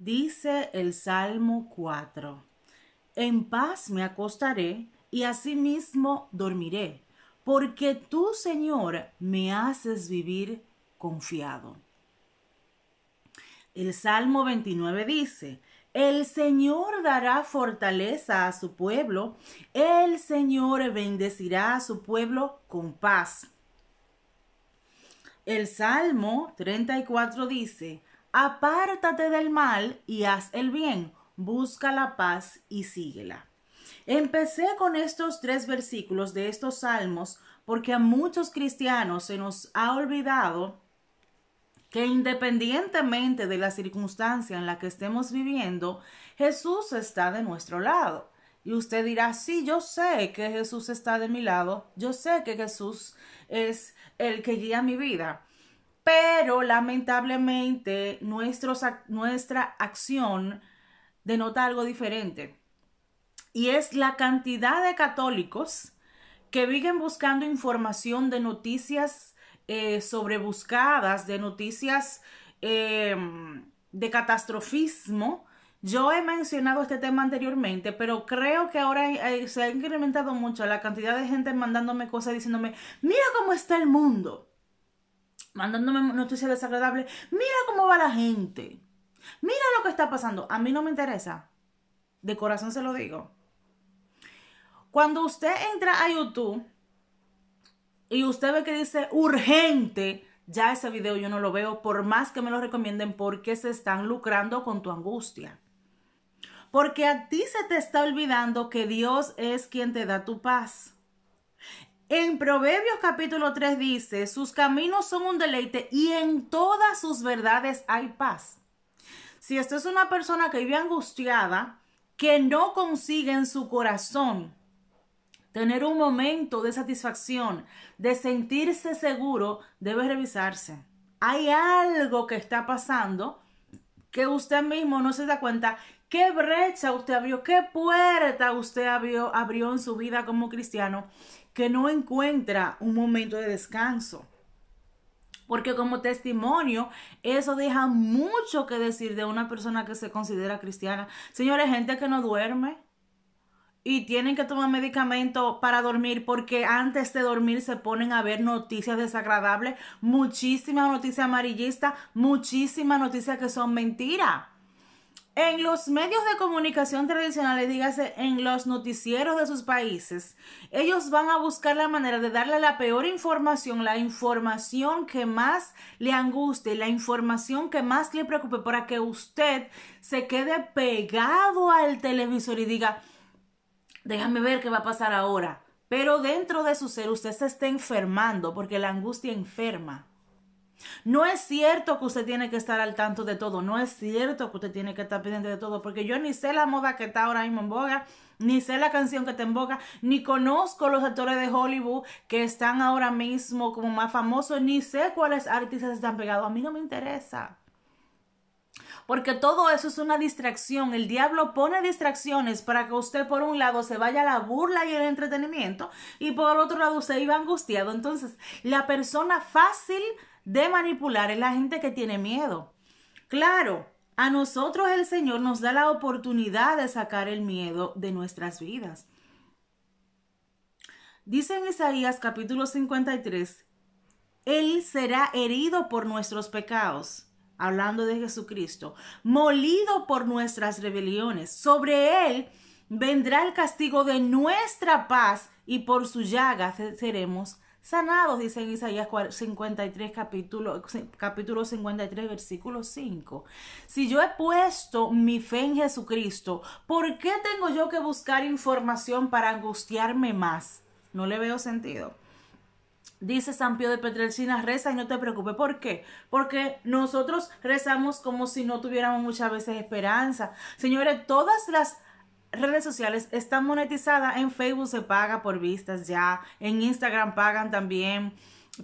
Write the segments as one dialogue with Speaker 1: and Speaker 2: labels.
Speaker 1: Dice el Salmo 4, En paz me acostaré y asimismo dormiré, porque tú, Señor, me haces vivir confiado. El Salmo 29 dice, el Señor dará fortaleza a su pueblo, el Señor bendecirá a su pueblo con paz. El Salmo 34 dice, Apártate del mal y haz el bien, busca la paz y síguela. Empecé con estos tres versículos de estos salmos porque a muchos cristianos se nos ha olvidado que independientemente de la circunstancia en la que estemos viviendo, Jesús está de nuestro lado. Y usted dirá, sí, yo sé que Jesús está de mi lado, yo sé que Jesús es el que guía mi vida pero lamentablemente nuestra acción denota algo diferente. Y es la cantidad de católicos que viven buscando información de noticias eh, sobre buscadas de noticias em, de catastrofismo. Yo he mencionado este tema anteriormente, pero creo que ahora se ha incrementado mucho la cantidad de gente mandándome cosas diciéndome, mira cómo está el mundo mandándome noticias desagradables. Mira cómo va la gente. Mira lo que está pasando. A mí no me interesa. De corazón se lo digo. Cuando usted entra a YouTube y usted ve que dice urgente, ya ese video yo no lo veo por más que me lo recomienden porque se están lucrando con tu angustia. Porque a ti se te está olvidando que Dios es quien te da tu paz. En Proverbios capítulo 3 dice, sus caminos son un deleite y en todas sus verdades hay paz. Si esta es una persona que vive angustiada, que no consigue en su corazón tener un momento de satisfacción, de sentirse seguro, debe revisarse. Hay algo que está pasando que usted mismo no se da cuenta qué brecha usted abrió, qué puerta usted abrió, en su vida como cristiano que no encuentra un momento de descanso. Porque como testimonio, eso deja mucho que decir de una persona que se considera cristiana. Señores, gente que no duerme y tienen que tomar medicamento para dormir porque antes de dormir se ponen a ver noticias desagradables, muchísimas noticias amarillistas, muchísimas noticias que son mentiras en los medios de comunicación tradicionales, dígase, en los noticieros de sus países, ellos van a buscar la manera de darle la peor información, la información que más le anguste, la información que más le preocupe, para que usted se quede pegado al televisor y diga, déjame ver qué va a pasar ahora. Pero dentro de su ser usted se está enfermando porque la angustia enferma. No es cierto que usted tiene que estar al tanto de todo, no es cierto que usted tiene que estar pendiente de todo, porque yo ni sé la moda que está ahora mismo en boga, ni sé la canción que está en boga, ni conozco los actores de Hollywood que están ahora mismo como más famosos, ni sé cuáles artistas están pegados, a mí no me interesa. Porque todo eso es una distracción. El diablo pone distracciones para que usted, por un lado, se vaya a la burla y el entretenimiento, y por otro lado, se iba angustiado. Entonces, la persona fácil de manipular a la gente que tiene miedo. Claro, a nosotros el Señor nos da la oportunidad de sacar el miedo de nuestras vidas. Dice en Isaías capítulo 53, Él será herido por nuestros pecados, hablando de Jesucristo, molido por nuestras rebeliones. Sobre Él vendrá el castigo de nuestra paz y por su llaga seremos sanados, dice en Isaías 53, capítulo, capítulo 53, versículo 5. Si yo he puesto mi fe en Jesucristo, ¿por qué tengo yo que buscar información para angustiarme más? No le veo sentido. Dice San Pío de Petrelcina, reza y no te preocupes. ¿Por qué? Porque nosotros rezamos como si no tuviéramos muchas veces esperanza. Señores, todas las redes sociales están monetizadas En Facebook se paga por vistas ya. En Instagram pagan también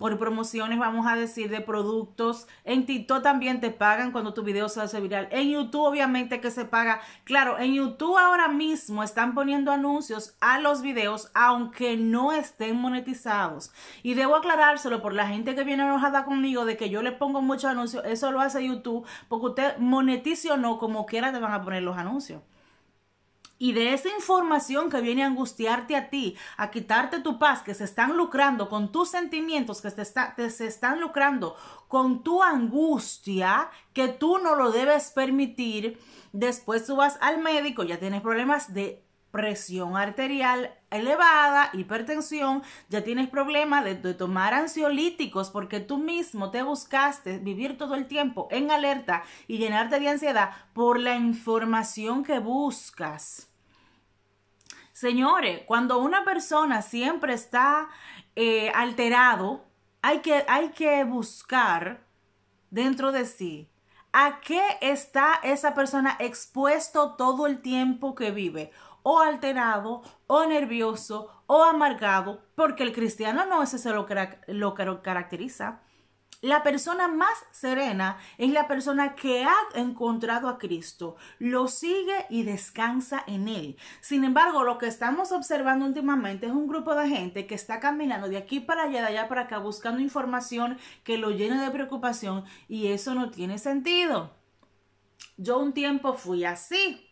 Speaker 1: por promociones, vamos a decir, de productos. En TikTok también te pagan cuando tu video se hace viral. En YouTube obviamente que se paga. Claro, en YouTube ahora mismo están poniendo anuncios a los videos aunque no estén monetizados. Y debo aclarárselo por la gente que viene enojada conmigo de que yo le pongo muchos anuncios. Eso lo hace YouTube porque usted monetice o no, como quiera te van a poner los anuncios. Y de esa información que viene a angustiarte a ti, a quitarte tu paz, que se están lucrando con tus sentimientos, que se están lucrando con tu angustia, que tú no lo debes permitir, después tú vas al médico, ya tienes problemas de presión arterial elevada, hipertensión, ya tienes problema de, tomar ansiolíticos porque tú mismo te buscaste vivir todo el tiempo en alerta y llenarte de ansiedad por la información que buscas. Señores, cuando una persona siempre está eh, alterado, hay que, hay que buscar dentro de sí ¿A qué está esa persona expuesto todo el tiempo que vive? o alterado o nervioso o amargado, porque el cristiano no es eso lo que lo caracteriza. La persona más serena es la persona que ha encontrado a Cristo, lo sigue y descansa en Él. Sin embargo, lo que estamos observando últimamente es un grupo de gente que está caminando de aquí para allá, de allá para acá, buscando información que lo llene de preocupación y eso no tiene sentido. Yo un tiempo fui así,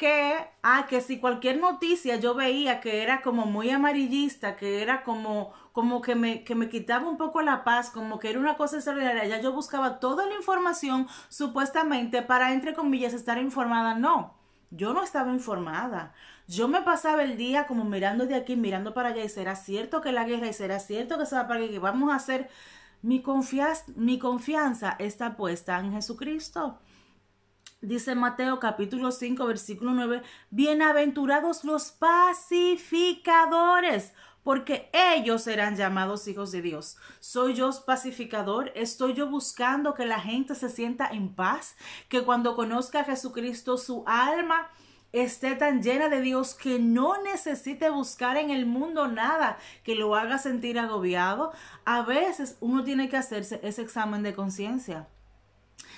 Speaker 1: que, ah, que si cualquier noticia yo veía que era como muy amarillista, que era como, como que me, que me quitaba un poco la paz, como que era una cosa extraordinaria, ya yo buscaba toda la información supuestamente para, entre comillas, estar informada. No, yo no estaba informada. Yo me pasaba el día como mirando de aquí, mirando para allá, y será cierto que la guerra, y será cierto que se va para que vamos a hacer. Mi, mi confianza está puesta en Jesucristo. Dice Mateo capítulo 5 versículo 9, bienaventurados los pacificadores, porque ellos serán llamados hijos de Dios. ¿Soy yo pacificador? ¿Estoy yo buscando que la gente se sienta en paz? Que cuando conozca a Jesucristo su alma esté tan llena de Dios que no necesite buscar en el mundo nada que lo haga sentir agobiado. A veces uno tiene que hacerse ese examen de conciencia.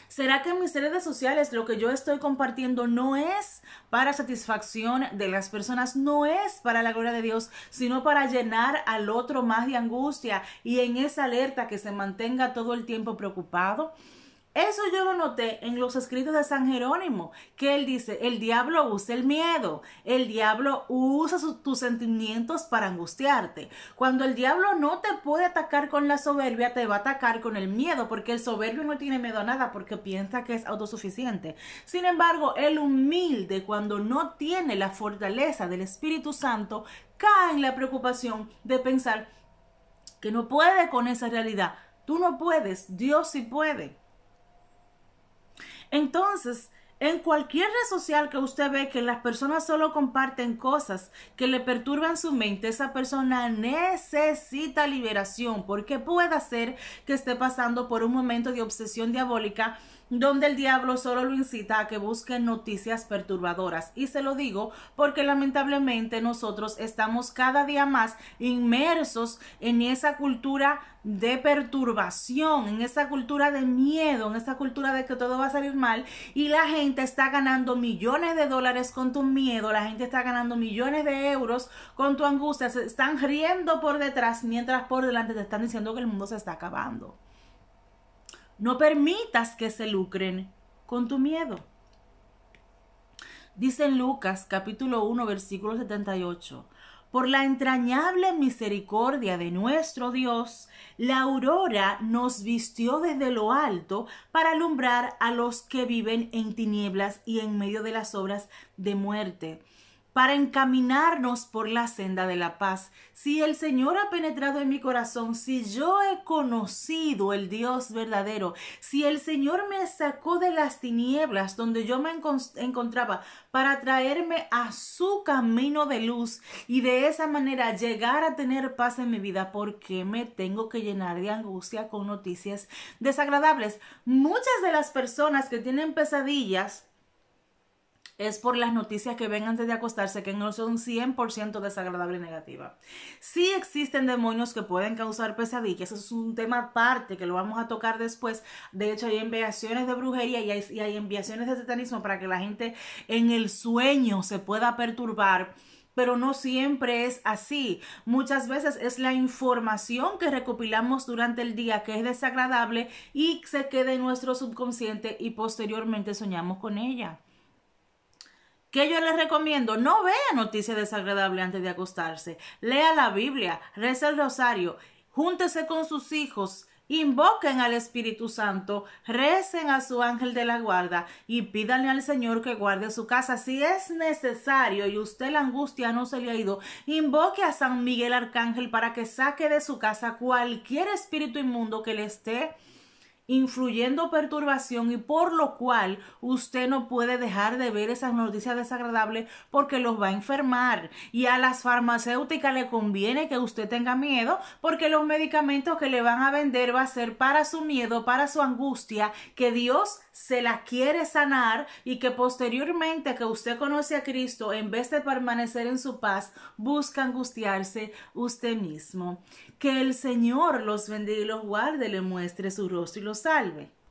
Speaker 1: ¿Será que en mis redes sociales lo que yo estoy compartiendo no es para satisfacción de las personas, no es para la gloria de Dios, sino para llenar al otro más de angustia y en esa alerta que se mantenga todo el tiempo preocupado? Eso yo lo noté en los escritos de San Jerónimo, que él dice, el diablo usa el miedo, el diablo usa tus sentimientos para angustiarte. Cuando el diablo no te puede atacar con la soberbia, te va a atacar con el miedo, porque el soberbio no tiene miedo a nada, porque piensa que es autosuficiente. Sin embargo, el humilde, cuando no tiene la fortaleza del Espíritu Santo, cae en la preocupación de pensar que no puede con esa realidad. Tú no puedes, Dios sí puede. Entonces, en cualquier red social que usted ve que las personas solo comparten cosas que le perturban su mente, esa persona necesita liberación porque puede ser que esté pasando por un momento de obsesión diabólica donde el diablo solo lo incita a que busque noticias perturbadoras. Y se lo digo porque lamentablemente nosotros estamos cada día más inmersos en esa cultura de perturbación, en esa cultura de miedo, en esa cultura de que todo va a salir mal y la gente está ganando millones de dólares con tu miedo, la gente está ganando millones de euros con tu angustia, se están riendo por detrás mientras por delante te están diciendo que el mundo se está acabando. No permitas que se lucren con tu miedo. Dice Lucas capítulo 1 versículo 78. Por la entrañable misericordia de nuestro Dios, la aurora nos vistió desde lo alto para alumbrar a los que viven en tinieblas y en medio de las obras de muerte para encaminarnos por la senda de la paz. Si el Señor ha penetrado en mi corazón, si yo he conocido el Dios verdadero, si el Señor me sacó de las tinieblas donde yo me encontraba para traerme a su camino de luz y de esa manera llegar a tener paz en mi vida, ¿por qué me tengo que llenar de angustia con noticias desagradables? Muchas de las personas que tienen pesadillas, es por las noticias que ven antes de acostarse, que no son 100% desagradable y negativa. Sí existen demonios que pueden causar pesadillas, eso es un tema aparte que lo vamos a tocar después. De hecho, hay enviaciones de brujería y hay, y hay enviaciones de satanismo para que la gente en el sueño se pueda perturbar pero no siempre es así. Muchas veces es la información que recopilamos durante el día que es desagradable y se queda en nuestro subconsciente y posteriormente soñamos con ella que yo les recomiendo, no vea noticias desagradables antes de acostarse, lea la Biblia, reza el rosario, júntese con sus hijos, invoquen al Espíritu Santo, recen a su ángel de la guarda y pídanle al Señor que guarde su casa. Si es necesario y usted la angustia no se le ha ido, invoque a San Miguel Arcángel para que saque de su casa cualquier espíritu inmundo que le esté influyendo perturbación y por lo cual usted no puede dejar de ver esas noticias desagradables porque los va a enfermar. Y a las farmacéuticas le conviene que usted tenga miedo porque los medicamentos que le van a vender va a ser para su miedo, para su angustia, que Dios se la quiere sanar y que posteriormente que usted conoce a Cristo, en vez de permanecer en su paz, busca angustiarse usted mismo. Que el Señor los bendiga y los guarde, le muestre su rostro y los salve.